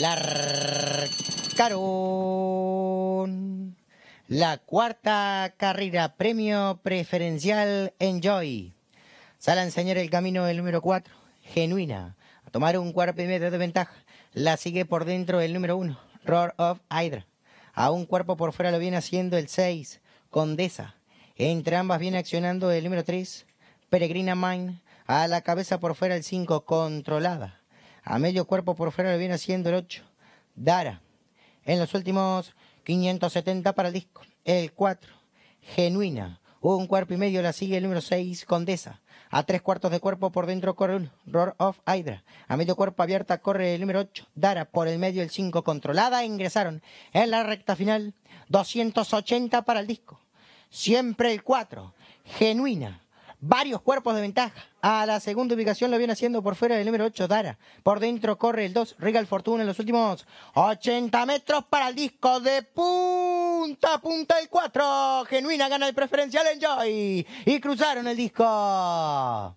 La cuarta carrera, premio preferencial Enjoy. Sale a enseñar el camino del número 4, genuina. A tomar un cuerpo y medio de ventaja. La sigue por dentro el número 1, Roar of Hydra. A un cuerpo por fuera lo viene haciendo el 6, Condesa. Entre ambas viene accionando el número 3, Peregrina Mine. A la cabeza por fuera el 5, Controlada. A medio cuerpo por fuera le viene haciendo el 8. Dara. En los últimos 570 para el disco. El 4. Genuina. Un cuerpo y medio la sigue el número 6, Condesa. A tres cuartos de cuerpo por dentro corre un Roar of Hydra. A medio cuerpo abierta corre el número 8, Dara. Por el medio el 5, Controlada. Ingresaron en la recta final. 280 para el disco. Siempre el 4, Genuina varios cuerpos de ventaja. A la segunda ubicación lo viene haciendo por fuera del número 8, Dara. Por dentro corre el 2, Regal Fortuna en los últimos 80 metros para el disco de punta punta el 4. Genuina gana el preferencial en Joy. Y cruzaron el disco.